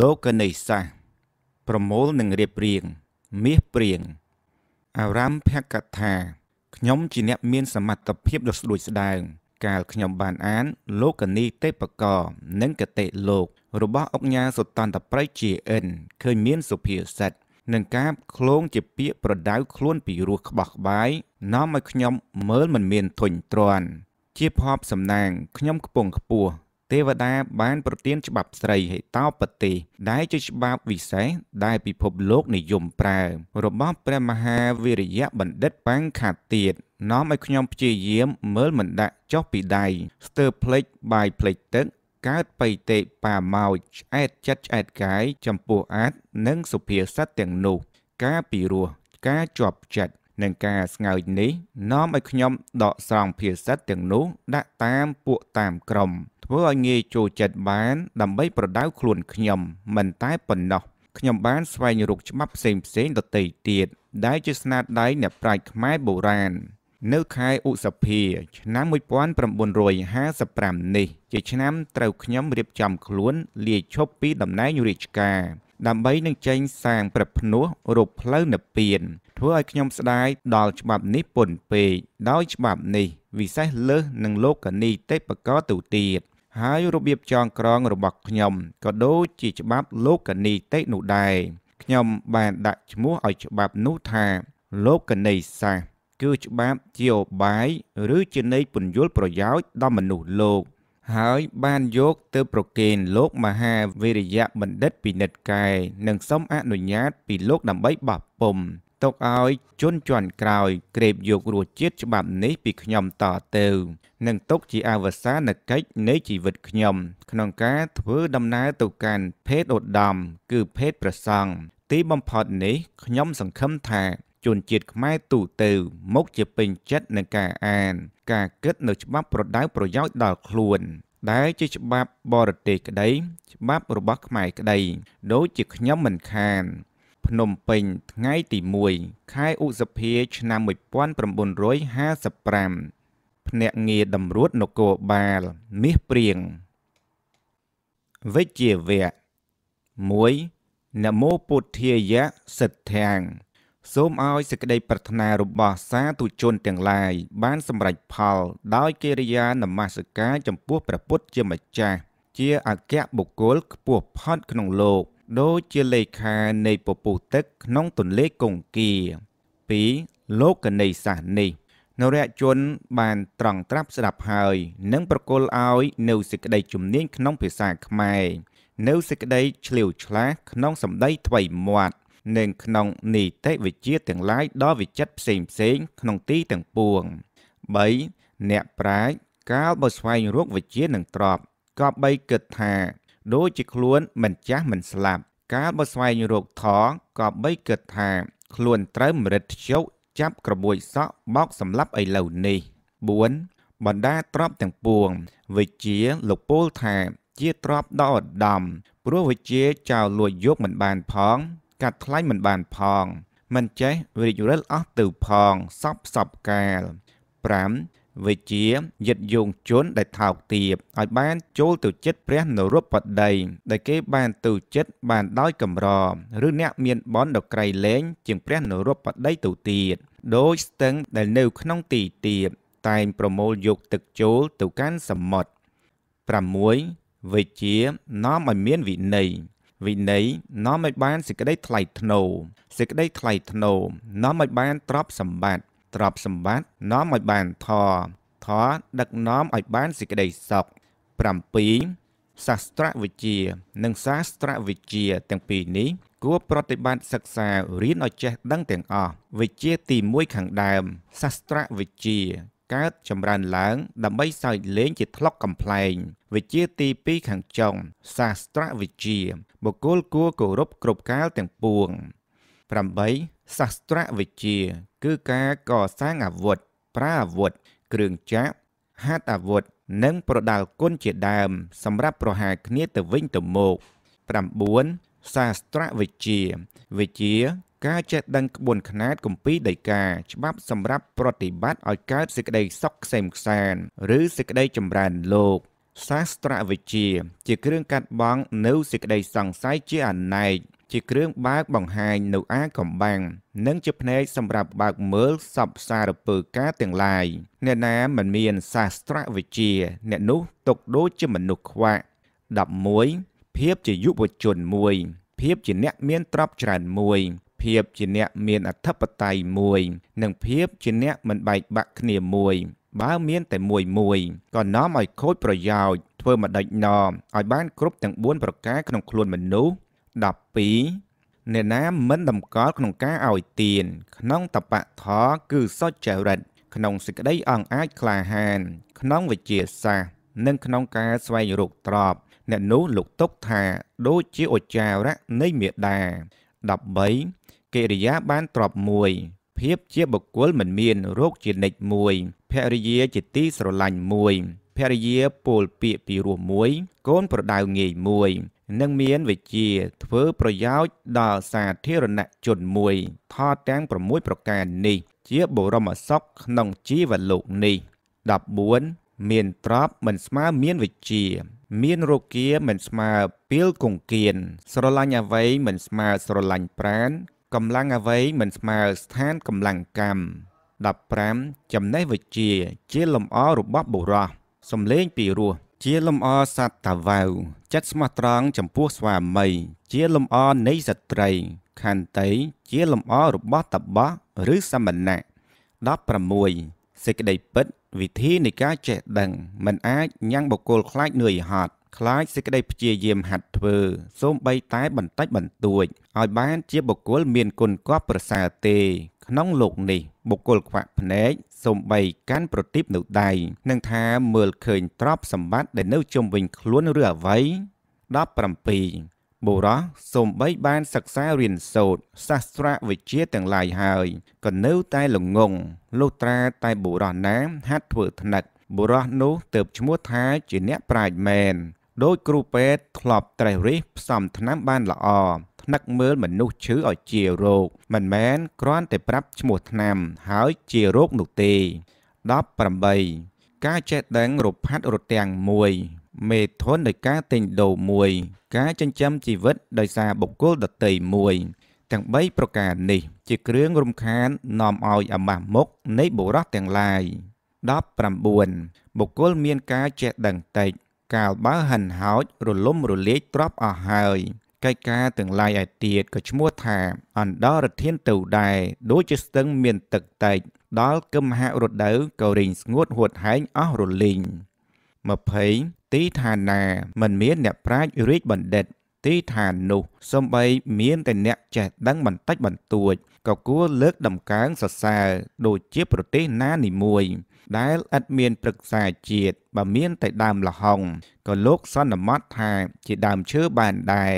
លោកនីសាសប្រមូលនិងរៀបរៀងមាសព្រៀងអារម្មភកថាខ្ញុំជាអ្នកមានសមត្ថភាពដ៏ស្ដួចស្ដើងកាលខ្ញុំបានអានលោកនីទេពកោនិងកតិលោក របស់អុកញ៉ាសុតន្តប្រៃជាអិនឃើញមានសុភាសិតនឹងការឃ្លងជាពាកប្រដៅខ្លួនពីរសក្បោះក្បាយនាំឲ្យខ្ញុំមើលមិនមានធុញទ្រាន់ជាភ័ព្វសំណាងខ្ញុំខ្ពង់ខ្ពស់ទេវតាបានប្រទានច្បាប់ស្រីហេតោបទេសដែលជាច្បាប់វិសេសដែលពិភពលោកនិយមប្រើរបស់ព្រះមហាវីរយៈបណ្ឌិតប៉ាំងខាទៀតនាំឲ្យខ្ញុំព្យាយាមមើលមិនដាក់ចុះពីដៃស្ទើរផ្លេចបាយផ្លេចទឹកកើតបៃតេប៉ាម៉ោចឆ្អែតចិត្តឆ្អែតកាយចំពោះអាចនិងសុភាសិតទាំងនោះ ការពីរោះការជាប់ចិត្តនឹងការស្ងើចនេះនាំឲ្យខ្ញុំដកស្រង់ភាសិតទាំងនោះដាក់តាមពួកតាមក្រុម ធ្វើឲ្យងាយចូលចិត្តបានដើម្បីប្រដៅខ្លួនខ្ញុំមិនតែប៉ុណ្ណោះខ្ញុំបានស្វែងរកច្បាប់ផ្សេងផ្សេងដទៃទៀតដែលជាស្នាដៃអ្នកប្រាជ្ញខ្មែរបុរាណនៅខែឧសភាឆ្នាំ1955នេះ ជាឆ្នាំត្រូវខ្ញុំរៀបចំខ្លួន លាឈប់ពីតំណែងរាជការ ដើម្បីនឹងចេញសាងប្រភ្នោះរូបផ្លូវនិព្វានធ្វើឲ្យខ្ញុំស្ដាយដល់ច្បាប់នេះពន់ពេកដោយច្បាប់នេះ វិសេសលើសនឹងលោកកនីទេពកោទៅទៀតហើយរបៀបចងក្រងរបស់ខ្ញុំក៏ដូចជាច្បាប់លោកកនីទេនោះដែរខ្ញុំបានដាក់ឈ្មោះឲ្យច្បាប់នោះថា លោកកនីសាសគឺច្បាប់ជាអបាយឬជានៃពន្យល់ប្រយោជន៍ដល់មនុស្សលោកហើយបានយកទៅប្រគេនលោកមហាវីរិយបណ្ឌិតពិនិត្យកែនិងសូមអនុញ្ញាតពីលោកដើម្បីបោះពុំទុកឲ្យ ជនជាន់ក្រោយក្រេបយករសជាតិច្បាប់នេះពីខ្ញុំតទៅ និងទុកជាអវសានកិច្ចនៃជីវិតខ្ញុំ ក្នុងការធ្វើដំណើរទៅកាន់ភេទឧត្តមគឺភេទប្រសង់ទីបំផុតនេះខ្ញុំសង្ឃឹមថាជនជាតិខ្មែរទូទៅមកជាពេញចិត្តនឹងការអាន ការគិតនៅច្បាប់ប្រដៅប្រយោជន៍ដល់ខ្លួន ដែលជាច្បាប់បរទេសក្តីច្បាប់របស់ខ្មែរក្តី ដូចជាខ្ញុំមិនខានភ្នំពេញ ថ្ងៃទី1ខែឧសភាឆ្នាំ1955ភ្នាក់ងារតម្រួតនគរបាលមាសព្រៀងវិជ្ជាវៈ1នមោពុទ្ធាយៈសិទ្ធាងសូមឲ្យសេចក្តីប្រាថ្នារបស់សាធុជនទាំងឡាយ បាន សម្រេចផល ដោយកិរិយា នមស្ការចំពោះព្រះពុទ្ធជាម្ចាស់ជាអគ្គបុគ្គលខ្ពស់ផុតក្នុងលោកដូចជាលេខានៃពពុះទឹក ក្នុងទន្លេកុងគា2លោកនីសាសនេះនរជន បានត្រង់ត្រាប់ស្ដាប់ហើយនឹងប្រគល់ឲ្យ នៅសេចក្តីជំនាញក្នុងភាសាខ្មែរនៅសេចក្តី ឆ្លៀវឆ្លាសក្នុង សម្ដីថ្វីមាត់និងក្នុងនីតិវិទ្យាទាំងឡាយដ៏វិចិត្រផ្សេងផ្សេង ក្នុងទីទាំងពួង3អ្នកប្រាជ្ញកាលបើស្វែងរកវិជ្ជានឹងទ្រពក៏បីគិតថាដូចជាខ្លួនមិនចាស់មិនស្លាប់កាលបើស្វែងរកថក៏បីគិតថា ខ្លួនត្រូវមរិតធ្យោកចាប់ក្របួយសក់បោកសម្លាប់ឥឡូវនេះ4បណ្ដាទ្របទាំងពួង វិជាលោកពូលថា ជាទ្របដ៏ឧត្តមព្រោះវិជាចោលលួចយកមិនបានផង កាត់ថ្លៃមិនបានផង មិនចេះវិរិយរិលអស់ទៅផងសពសពកាល5វិជាយិតយងជនដែលថោកទាបឲ្យបានចូលទៅចិត្តព្រះនរពបដីដែលគេបានទៅចិត្តបានដោយកម្រឬអ្នកមានបនដ៏ក្រៃលែងជាងព្រះនរពបដីទៅទៀតដោយស្ទឹងដែលនៅក្នុងទីទាបតែងប្រមូលយកទឹកចូលទៅកាន់សមុទ្រ6វិជានាំឲ្យមានវិន័យវិន័យនាំឲ្យបានសេចក្តី ថ្លៃថ្នូរសេចក្តី ថ្លៃថ្នូរនាំឲ្យបានទ្រព្យសម្បត្តិទ្រព្យសម្បត្តិនាំឲ្យបានធរធរដឹកនាំឲ្យបានសេចក្តីសុខ7សាស្ត្រវិជ្ជានិងសាស្ត្រវិជ្ជាទាំងពីរនេះគួរប្រតិបត្តិសិក្សារៀនឲ្យចេះដឹងទាំងអស់វិជ្ជាទី1ខាងដើម សាស្ត្រវិជ្ជាកើតចម្រើនឡើង ដើម្បីសើចលេងជាថ្លុកកំ pl ែងវិជាទី2ខាងចុង សាស្ត្រវិជាបុគ្គលគួរគោរពគ្រប់កាលទាំងពួង8សាស្ត្រវិជាគឺការកសាងអាវុធប្រើអាវុធគ្រឿងចាក់ហាត់អាវុធនិងប្រដាល់គុណជាដើម សម្រាប់ប្រហារគ្នាទៅវិញទៅមក9សាស្ត្រវិជ្ជា វិជ្ជាការចេះដឹងក្បួនខ្នាតគម្ពីរដីកាច្បាប់សម្រាប់ប្រតិបត្តិឲ្យកើតសេចក្តីសុខខ្សែមខ្សាន ឬសេចក្តីចម្រើនលោក សាស្ត្រវិជ្ជា ជាគ្រឿងកាត់បង នៅសេចក្តីសង្ស័យជាអនេកជាគ្រឿងបើកបង្ហាញនៅអាកំបាំងនិងជាភ្នែកសម្រាប់បើកមើលសពសារពើការទាំងឡាយអ្នកណាមិនមានសាស្ត្រវិជ្ជា អ្នកនោះຕົកដូចជាមនុស្សខ្វាក់11ភាពជាយុវជនមួយភាពជាអ្នកមានទ្រព្យច្រើនមួយភាពជាអ្នកមានអធិបតេយ្យមួយ និងភាពជាអ្នកមិនបែកបាក់គ្នាមួយ បើមានតែមួយមួយក៏នាំឲ្យខូចប្រយោជន៍ធ្វើមកដេចណោមឲ្យបានគ្រប់ទាំង4ប្រការក្នុងខ្លួនមនុស្ស12អ្នកណាមិនតម្កល់ក្នុងការឲ្យទានក្នុងតបៈធរគឺសុចរិតក្នុងសេចក្តីអង្អាចក្លាហាន ក្នុងវិជាសាស្ត្រនិងក្នុងការស្វែងរកទ្រព្យអ្នកនោះលោកទុកថាដូចជាឧចារៈនៃមេដា13កិរិយាបានទ្រពមួយភាពជាបុគ្គលមិនមានរោគជានិច្ចមួយភរិយាជាទីស្រឡាញ់មួយភរិយាពោលពាក្យពីរោះមួយ កូនប្រដៅងាយមួយនិងមានវិជាធ្វើប្រយោជន៍ដល់សាធារណជនមួយ ថតទាំង6ប្រការនេះ ជាបរមសុខក្នុងជីវលោកនេះ14មានទ្រព្យមិនស្មើមានវិជា មានរោគាមិនស្មើពីលគង្គានស្រឡាញ់អ្វីមិនស្មើស្រឡាញ់ប្រានកម្លាំងអ្វីមិនស្មើស្ថានកម្លាំងកម្ម15ចំណេះវិជា ជាលំអរបស់បុរសសំលេងពីរោះជាលំអសត្វតាវៅចិត្តស្មោះត្រង់ចំពោះស្វាមីជាលំអនៃស្ត្រីខន្តីជាលំអរបស់តបៈឬសមណៈ16សេចក្តីពិតវិធីនៃការចេះដឹងมันអាចញ៉ាំងបុគ្គលខ្លាចនឿយហត់ខ្លាចសេចក្តីព្យាយាមហាត់ធ្វើសូម្បីតែ បន្តិចបន្តួចឲ្យ បានជាបុគ្គលមានគុណគប់ប្រសើរទេក្នុងលោកនេះបុគ្គលខ្វាក់ភ្នែកសំបីកាន់ប្រទីបនៅដៃនឹងថាមើលឃើញទ្រព្យសម្បត្តិដែលនៅជុំវិញខ្លួនឬអ្វី17បុរសសំបីបានសិក្សារៀនសូត្រសាស្ត្រាវិជ្ជាទាំងឡាយហើយក៏នៅតែល្ងងលុះត្រាតែបុរសណាហាត់ធ្វើថ្នឹកបុរសនោះទើបឈ្មោះថាជាអ្នកប្រាជ្ញមែនដោយគ្រូពេទ្យធ្លាប់ត្រេះរិះផ្សំថ្នាំបានល្អថ្នឹកមើលមនុស្សឈឺឲ្យជារោគមិនមែនគ្រាន់តែប្រាប់ឈ្មោះថ្នាំហើយជារោគនោះទេ18ការចេះដឹងរផាត់រទាំងមួយ មេធនដោយការទិញដូរមួយ ការចិញ្ចឹមជីវិតដោយសារបុគ្គលដតីមួយទាំង3ប្រការនេះជាគ្រឿងរំខាននាំឲ្យអាម៉ាស់មុខនៃបុរសទាំងឡាយ19បុគ្គលមានការចេះដឹងតិចកាលបើហិនហោចរលំរលាយទ្របអស់ហើយកិច្ចការទាំងឡាយឯទៀតក៏ឈ្មោះថាអណ្ដរធានទៅដែរដូចជាស្ទឹងមានទឹកតែកដល់គឹមហៈរដូវក៏រីងស្ងួតហួតហែងអស់រលីង20ទីឋានាមិនមានអ្នកប្រាជ្ញរាជបណ្ឌិត ទីឋាននោះសំបីមានតែអ្នកចេះដឹងបន្តិចបន្តួចក៏គួរលើកដំកើងសរសើរដូចជាប្រទេសណានីមួយ ដែលឥតមានព្រឹក្សាជាតិបើមាន តែដើមលហុងក៏លោកសន្មត់ថាជាដើមឈើបានដែរ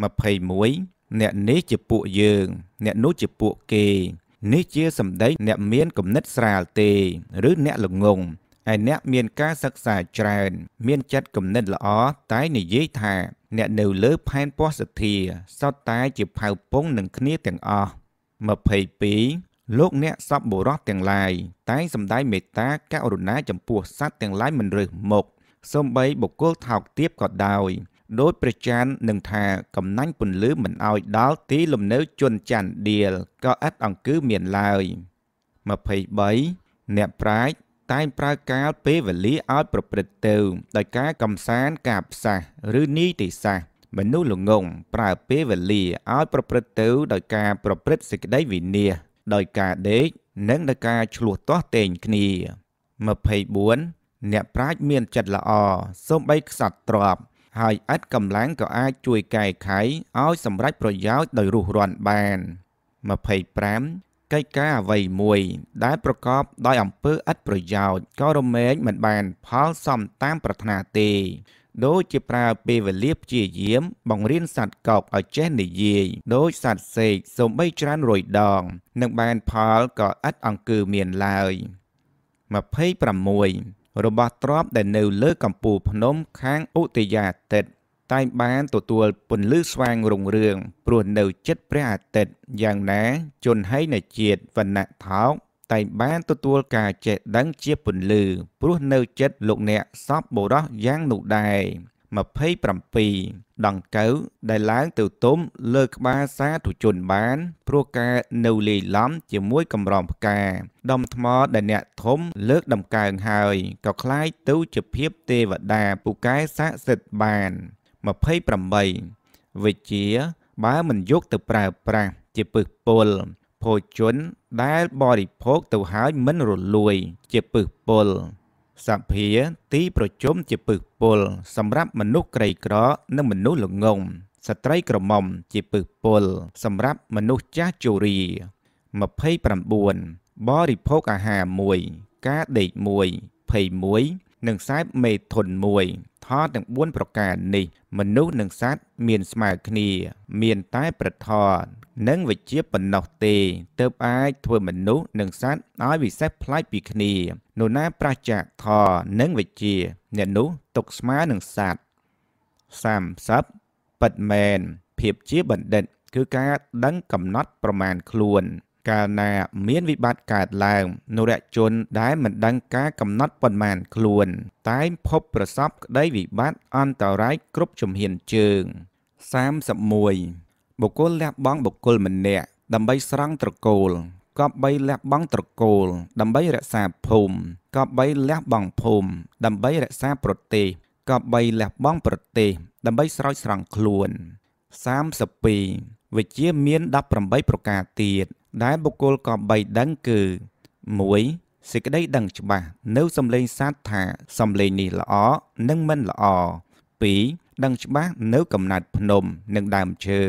21អ្នកនេះជាពួកយើង អ្នកនោះជាពួកគេ នេះជាសម្ដីអ្នកមានគណិតស្រាលទេ ឬអ្នកល្ងងឯអ្នកមានការសិក្សាច្រើនមានចិត្តគណិតល្អតែនិយាយថាអ្នកនៅលើផែនពណ៌សធាសុទ្ធតែជាផៅពងនឹងគ្នាទាំងអស់22លោក អ្នកសពបុរសទាំងឡាយតែសំដាយមេត្តាករុណាចំពោះសត្វទាំងឡាយមិនរើសមុខសំបីបុគ្គលថោកទាបក៏ដោយដោយព្រះចាន់នឹងថាកំណាញ់ពន្លឺមិនអោយដល់ទីលំនៅជនច័ន្ទដៀលក៏ឥតអង្គឺមានឡើយ23អ្នកប្រាជ្ញតែងប្រើកាលពេលវេលាឲ្យប្រព្រឹត្តទៅដោយការកំសាន្តការផ្សះឬនីតិសាស្ត្រមនុស្សល្ងងប្រើពេលវេលាឲ្យប្រព្រឹត្តទៅដោយការប្រព្រឹត្តសេចក្តីវិន័យដោយការដេកនិងដោយការឆ្លោះទាស់តែងគ្នា24អ្នកប្រាជ្ញមានចិត្តល្អសូម្បីខ្សត់ទ្របហើយឥតកម្លាំងក៏អាចជួយកែខៃឲ្យសម្រេចប្រយោជន៍ដោយរស់រានបាន25កិច្ចការអ្វីមួយដែលប្រកបដោយអំពើឥតប្រយោជន៍ក៏រមែងមិនបានផលសមតាមប្រាថ្នាទេដូចជាប្រើពេលវេលាព្យាយាមបង្រៀនសត្វកោកឲ្យចេះនិយាយដូចសត្វសេកសូម្បីច្រើនរយដងនឹងបានផលក៏ឥតអង្គើមានឡើយ26របស់ទ្រពដែលនៅលើកំពូលភ្នំខាងឧទយាទិត្យតែងបានទទួលពន្លឺស្វាងរុងរឿងព្រោះនៅចិត្តព្រះអាទិត្យយ៉ាងណា ជនហីនៃជាតិវណ្ណៈថោកតែបានទទួលការចេះដឹងជាពន្លឺព្រោះនៅចិត្តលោកអ្នកសពបុរសយ៉ាងនោះដែរ27ដង្កូវដែលឡើងទៅទុំលើក្បាលសាធុជនបានព្រោះការនៅលេីឡំជាមួយកម្រងផ្កាដំថ្មដែលអ្នកធំលើកដំកើងហើយក៏คล้ายទៅជាភាពទេវតាពូកែស័ក្តិសិទ្ធបាន28វិជាបើមិនយកទៅប្រើប្រាស់ជាពឹសពលភោជនដែលបរិភោគទៅហើយមិនរលួយ ជាពឹសពុលសភាទីប្រជុំជាពឹសពុលសម្រាប់មនុស្សក្រីក្រនិងមនុស្សល្ងងស្ត្រីក្រមុំជាពឹសពុលសម្រាប់មនុស្សចាស់ជរា29បរិភោគអាហារ1ការដេក1 21និងខ្សែមេធុន1ថតទាំង4ប្រការនេះ មនុស្សនិងសត្វមានស្មើគ្នា មានតែប្រថននិងវិជ្ជាប៉ុណ្ណោះទេទើបអាចធ្វើមនុស្សនិងសត្វឲ្យវិសេសប្លែកពីគ្នា នោះណា ប្រឆាថននិងវិជ្ជា អ្នកនោះຕົកស្មើនឹងសត្វ30ប៉ិតមែនភាពជាបណ្ឌិត គឺការដឹងកំណត់ប្រមាណខ្លួនកាលណាមានវិបត្តិកើតឡើងនរជនដែលមិនដឹងការកំណត់ប៉ុន្មានខ្លួនតែងភពប្រសពក្តីវិបត្តិអន្តរាយគ្រប់ជំហានជើង31បុគ្គលលះបង់បុគ្គលម្នាក់ដើម្បីស្រង់ត្រកូលកបបីលះបង់ត្រកូលដើម្បីរក្សាភូមិកបបីលះបង់ភូមិដើម្បីរក្សាប្រទេសកបបីលះបង់ប្រទេសដើម្បីស្រោចស្រង់ខ្លួន32វិជាមាន18ប្រការទៀតដែលបុគ្គលក៏បីដឹងគឺ1សេចក្តីដឹងច្បាស់នៅសំឡេងសត្វថាសំឡេងនេះល្អនិងមិនល្អ2ដឹងច្បាស់នៅកំណាត់ភ្នំនិងដើមឈើ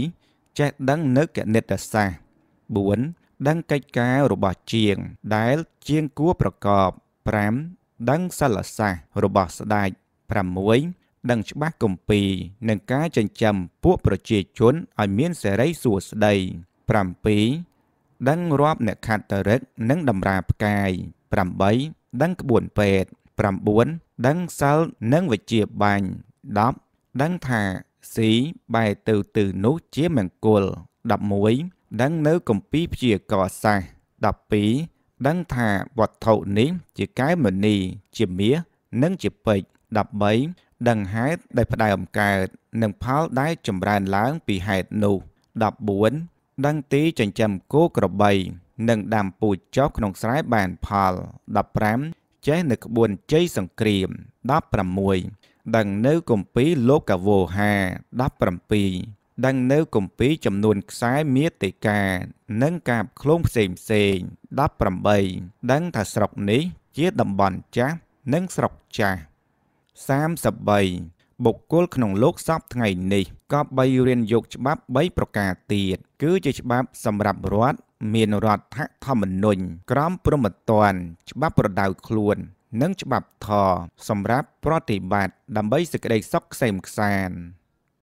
3ចេះដឹងនៅគណិតសាស្ត្រ4ដឹងកិច្ចការរបស់ជាង ដែលជាងគួរប្រកប5ដឹងសិលសាស្ត្ររបស់ស្ដេច6ដឹងច្បាស់គម្ពីរនិងការចិញ្ចឹមពួកប្រជាជនឲ្យមានសេរីសួស្ដី7ដឹងរាប់អ្នកខាត់តរិក និងតម្រាផ្កាយ8ដឹងក្បួនពេទ្យ9ដឹងសិលនិងវិជ្ជាបាញ់10ដឹងថាស៊ីបែរទៅទៅនោះជាមង្គល11ដឹងនៅកំពីព្យាករសាស12ដឹងថាវត្ថុនេះជាកែវមณีជាមាសនិងជាពេជ្រ13ដឹងហេតុដែលផ្ដើមកើតនិងផលដែលចម្រើនឡើងពីហេតុនោះ14ដឹងទីចិញ្ចឹមគោក្របី និងដាំពូជចោះក្នុងស្រែបានផល15ចេះ នៅក្បួនជ័យសង្គ្រាម16ដឹងនៅគម្ពីរលោកកវោហា17ដឹងនៅគម្ពីរចំនួនខ្សែមេតិកានិងកាបឃ្លោងផ្សេងផ្សេង18ដឹងថាស្រុកនេះជាតំបន់ចាស់និងស្រុកចាស់33បុគ្គលក្នុងលោកសពថ្ងៃនេះក៏បីរៀនយកច្បាប់3ប្រការទៀត គឺជាច្បាប់សម្រាប់រដ្ឋមានរដ្ឋធម្មនុញ្ញក្រមព្រហ្មទណ្ឌច្បាប់ប្រដៅខ្លួន និងច្បាប់ធរសម្រាប់ប្រតិបត្តិដើម្បីសេចក្តីសុខក្សេមក្សាន្ត